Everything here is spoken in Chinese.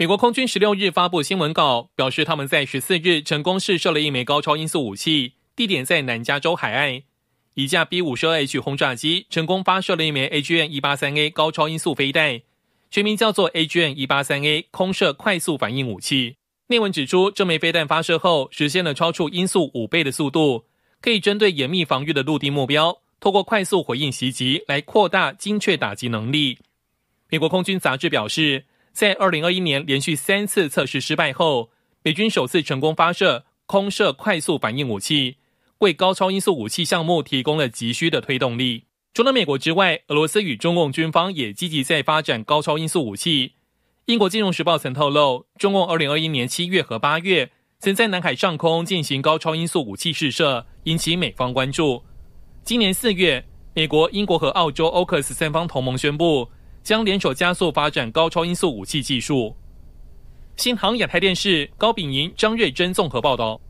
美国空军十六日发布新闻稿，表示他们在十四日成功试射了一枚高超音速武器，地点在南加州海岸。一架 B 五十二 H 轰炸机成功发射了一枚 AGM 一八三 A 高超音速飞弹，全名叫做 AGM 一八三 A 空射快速反应武器。内文指出，这枚飞弹发射后实现了超出音速五倍的速度，可以针对严密防御的陆地目标，透过快速回应袭击来扩大精确打击能力。美国空军杂志表示。在二零二一年连续三次测试失败后，美军首次成功发射空射快速反应武器，为高超音速武器项目提供了急需的推动力。除了美国之外，俄罗斯与中共军方也积极在发展高超音速武器。英国金融时报曾透露，中共二零二一年七月和八月曾在南海上空进行高超音速武器试射，引起美方关注。今年四月，美国、英国和澳洲欧克斯三方同盟宣布。将联手加速发展高超音速武器技术。新航亚太电视高秉莹、张瑞珍综合报道。